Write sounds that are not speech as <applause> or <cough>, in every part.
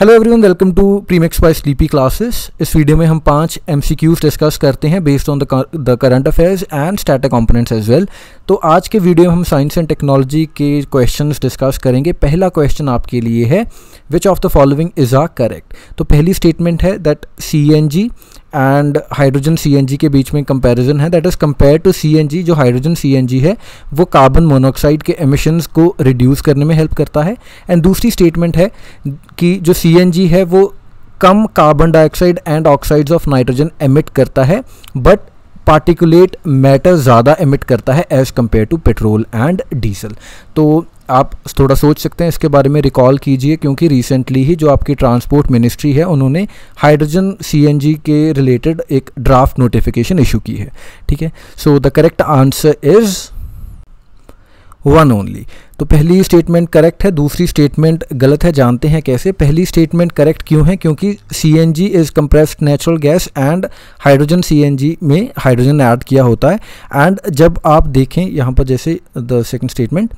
Hello everyone welcome to premix by sleepy classes इस video में हम पांच एमसीक्यूज डिस्कस करते हैं based on the current affairs and static components as well तो आज के वीडियो में हम साइंस एंड टेक्नोलॉजी के क्वेश्चंस डिस्कस करेंगे पहला क्वेश्चन आपके लिए है which of the following is are correct तो पहली स्टेटमेंट है that C N G and hydrogen C के बीच में कंपैरिजन है that is compare to C जो हाइड्रोजन सी है वो कार्बन मोनोऑक्साइड के एमिशंस को रिड्यूस करने में हेल्प करता है एंड दूसरी स्टेटमेंट है कि जो सी है वो कम carbon dioxide and oxides of nitrogen emit करता है बट पार्टिकुलेट मैटर ज़्यादा एमिट करता है as compare to petrol and diesel तो आप थोड़ा सोच सकते हैं इसके बारे में रिकॉल कीजिए क्योंकि रिसेंटली ही जो आपकी ट्रांसपोर्ट मिनिस्ट्री है उन्होंने हाइड्रोजन सीएनजी के रिलेटेड एक ड्राफ्ट नोटिफिकेशन इशू की है ठीक है so the correct answer is one only तो पहली स्टेटमेंट करेक्ट है दूसरी स्टेटमेंट गलत है जानते हैं कैसे पहली स्टेटमेंट करेक्ट क्यों है क्योंकि C N G is compressed natural gas and hydrogen C N G में हाइड्रोजन ऐड किया होता है एंड जब आप देखें यहाँ पर जैसे द सेकेंड स्टेटमेंट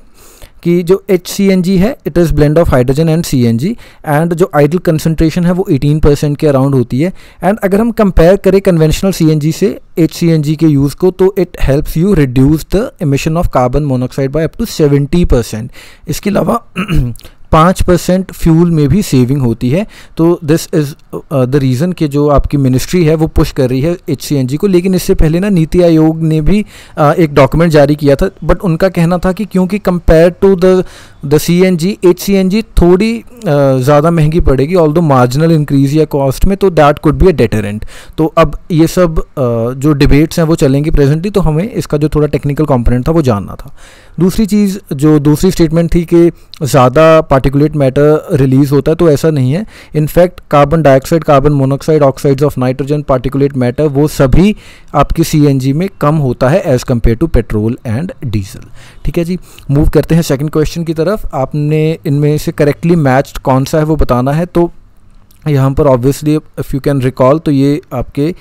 कि जो एच सी एन जी है it is blend of hydrogen and C N G and जो आइडल कंसनट्रेशन है वो 18 परसेंट के अराउंड होती है एंड अगर हम कंपेयर करें कन्वेंशनल सी एन जी से एच सी एन जी के यूज़ को तो it helps you reduce the emission of carbon monoxide by up to 70 percent इसके अलावा <clears throat> पाँच परसेंट फ्यूल में भी सेविंग होती है तो दिस इज़ द रीज़न कि जो आपकी मिनिस्ट्री है वो पुश कर रही है एच को लेकिन इससे पहले ना नीति आयोग ने भी uh, एक डॉक्यूमेंट जारी किया था बट उनका कहना था कि क्योंकि compare to the the C N G H C N G थोड़ी uh, ज़्यादा महंगी पड़ेगी ऑल दो मार्जिनल इंक्रीज या कॉस्ट में तो that could be a deterrent तो अब ये सब uh, जो डिबेट्स हैं वो चलेंगी प्रेजेंटली तो हमें इसका जो थोड़ा टेक्निकल कॉम्पोनेंट था वो जानना था दूसरी चीज़ जो दूसरी स्टेटमेंट थी कि ज़्यादा पार्टिकुलेट मैटर रिलीज होता है तो ऐसा नहीं है in fact carbon dioxide carbon monoxide oxides of nitrogen particulate matter वो सभी आपकी सी में कम होता है as compare to petrol and diesel ठीक है जी मूव करते हैं सेकेंड क्वेश्चन की तरफ आपने इनमें से करेक्टली मैच्ड कौन सा है वो बताना है तो यहाँ पर obviously if you can recall तो ये आपके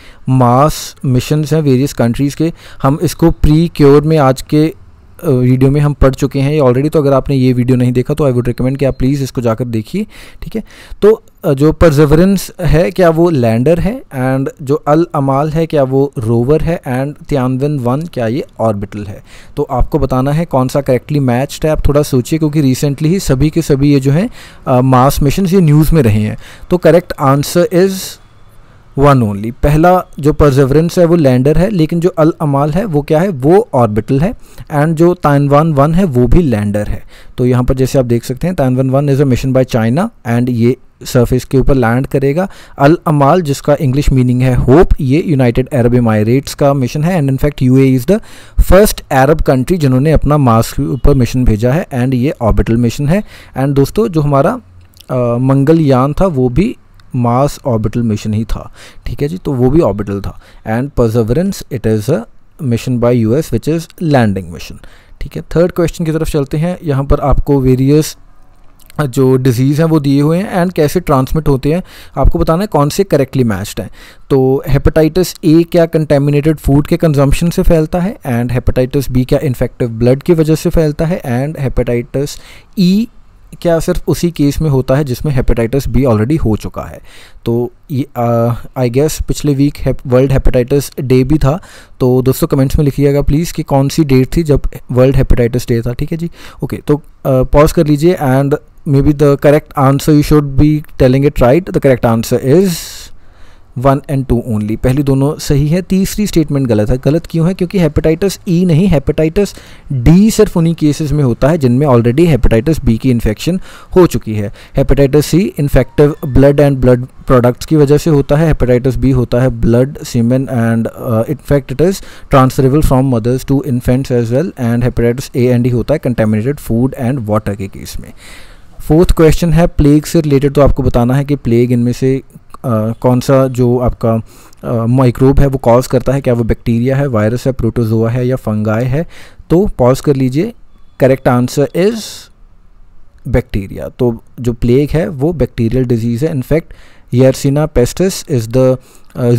मास मिशन हैं वेरियस कंट्रीज़ के हम इसको प्री क्योर में आज के वीडियो में हम पढ़ चुके हैं ऑलरेडी तो अगर आपने ये वीडियो नहीं देखा तो आई वुड रिकमेंड कि आप प्लीज़ इसको जाकर देखिए ठीक है तो जो परजेवरेंस है क्या वो लैंडर है एंड जो अल अमाल है क्या वो रोवर है एंड त्यानवन वन क्या ये ऑर्बिटल है तो आपको बताना है कौन सा करेक्टली मैच्ड है आप थोड़ा सोचिए क्योंकि रिसेंटली ही सभी के सभी ये जो है मास मिशन ये न्यूज़ में रहे हैं तो correct answer is one only पहला जो परजेवरेंस है वो लैंडर है लेकिन जो अल अमाल है वो क्या है वो ऑर्बिटल है एंड जो ताइनवान वन है वो भी लैंडर है तो यहाँ पर जैसे आप देख सकते हैं Tianwen one is a mission by China and ये सरफेस के ऊपर लैंड करेगा अल अमाल जिसका इंग्लिश मीनिंग है होप ये यूनाइटेड अरब इमायरेट्स का मिशन है and in fact UAE is the first Arab country जिन्होंने अपना मार्स के ऊपर मिशन भेजा है एंड ये ऑर्बिटल मिशन है एंड दोस्तों जो हमारा मंगलयान था वो भी मास ऑर्बिटल मिशन ही था ठीक है जी तो वो भी ऑर्बिटल था and Perseverance it is a mission by US which is landing mission ठीक है थर्ड क्वेश्चन की तरफ चलते हैं यहाँ पर आपको वेरियस जो डिजीज़ हैं वो दिए हुए हैं एंड कैसे ट्रांसमिट होते हैं आपको बताना है कौन से करेक्टली मैच्ड हैं तो हेपेटाइटिस ए क्या कंटेमिनेटेड फूड के कंजम्पशन से फैलता है एंड हेपेटाइटिस बी क्या इन्फेक्टिव ब्लड की वजह से फैलता है एंड हेपेटाइटिस ई क्या सिर्फ उसी केस में होता है जिसमें हेपेटाइटिस बी ऑलरेडी हो चुका है तो ये आई गेस पिछले वीक वर्ल्ड हेपेटाइटिस डे भी था तो दोस्तों कमेंट्स में लिखिएगा प्लीज़ कि कौन सी डेट थी जब वर्ल्ड हेपेटाइटिस डे था ठीक है जी ओके okay, तो पॉज कर लीजिए and maybe the correct answer you should be telling it right the correct answer is one and two only पहली दोनों सही है तीसरी स्टेटमेंट गलत है गलत क्यों है क्योंकि हेपेटाइटिस ई e नहीं हेपेटाइटिस डी सिर्फ उन्हीं केसेस में होता है जिनमें ऑलरेडी हेपेटाइटिस बी की इन्फेक्शन हो चुकी है hepatitis C infective blood and blood products की वजह से होता है हेपेटाइटिस बी होता है blood semen and in fact it is transferable from mothers to infants as well and hepatitis A and D होता है कंटेमिनेटेड फूड एंड वाटर के केस में फोर्थ क्वेश्चन है प्लेग से रिलेटेड तो आपको बताना है कि प्लेग इनमें से कौन सा जो आपका माइक्रोब है वो कॉज करता है क्या वो बैक्टीरिया है वायरस है प्रोटोजोआ है या फंगाए है तो पॉज कर लीजिए करेक्ट आंसर इज़ बैक्टीरिया तो जो प्लेग है वो बैक्टीरियल डिजीज़ है in fact Yersinia pestis is the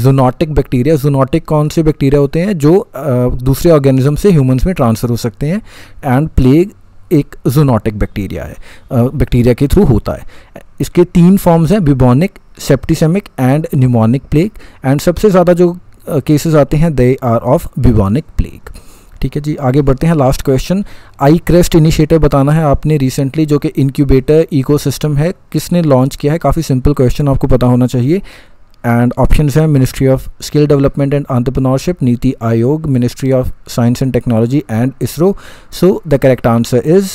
zoonotic bacteria zoonotic कौन से बैक्टीरिया होते हैं जो uh, दूसरे ऑर्गेनिज्म से ह्यूमंस में ट्रांसफ़र हो सकते हैं एंड प्लेग एक जूनॉटिक बैक्टीरिया है बैक्टीरिया uh, के थ्रू होता है इसके तीन फॉर्म्स हैं bubonic septicemic and pneumonic plague and सबसे ज़्यादा जो केसेस आते हैं they are of bubonic plague ठीक है जी आगे बढ़ते हैं last question I crest initiative बताना है आपने रिसेंटली जो कि इनक्यूबेटर इकोसिस्टम है किसने लॉन्च किया है काफ़ी सिंपल क्वेश्चन आपको पता होना चाहिए एंड ऑप्शंस हैं ministry of skill development and entrepreneurship NITI Aayog ministry of science and technology and ISRO so the correct answer is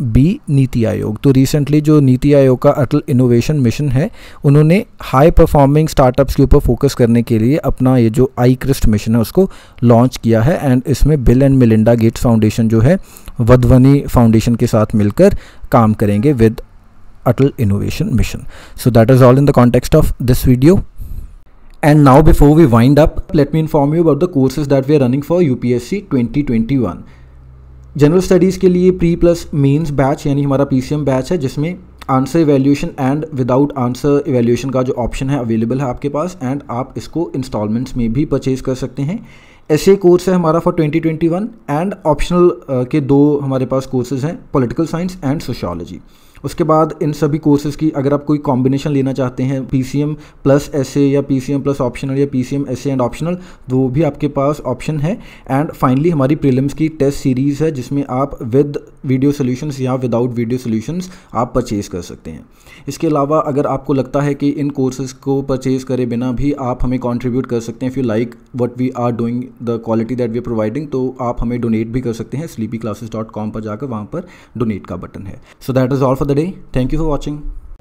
B NITI Aayog तो रिसेंटली जो नीति आयोग का अटल इनोवेशन मिशन है उन्होंने हाई परफॉर्मिंग स्टार्टअप्स के ऊपर फोकस करने के लिए अपना ये जो आई क्रिस्ट मिशन है उसको लॉन्च किया है एंड इसमें Bill and Melinda Gates Foundation जो है वधवनी फाउंडेशन के साथ मिलकर काम करेंगे with Atal Innovation Mission so that is all in the context of this video And now before we wind up, let me inform you about the courses that we are running for UPSC 2021. General studies के लिए pre plus mains batch यानी हमारा M batch है जिसमें answer evaluation and without answer evaluation का जो option है available है आपके पास एंड आप इसको इंस्टॉलमेंट्स में भी परचेज कर सकते हैं ऐसे कोर्स है हमारा फॉर 2021 एंड ऑप्शनल के दो हमारे पास कोर्सेज हैं पॉलिटिकल साइंस एंड सोशोलॉजी उसके बाद इन सभी कोर्सेज़ की अगर आप कोई कॉम्बिनेशन लेना चाहते हैं P C M plus S A या P C M plus optional या P C M S and optional वो भी आपके पास ऑप्शन है एंड फाइनली हमारी प्रीलिम्स की टेस्ट सीरीज़ है जिसमें आप विद वीडियो सोल्यूशंस या विदाउट वीडियो सोल्यूशंस आप परचेज़ कर सकते हैं इसके अलावा अगर आपको लगता है कि इन कोर्सेज़ को परचेज़ करे बिना भी आप हमें कॉन्ट्रीब्यूट कर सकते हैं if you like what we are doing the quality that we are providing तो आप हमें डोनेट भी कर सकते हैं स्लीपी क्लासेज डॉट कॉम पर जाकर वहाँ पर डोनेट का बटन है so that is all for the the day. Thank you for watching.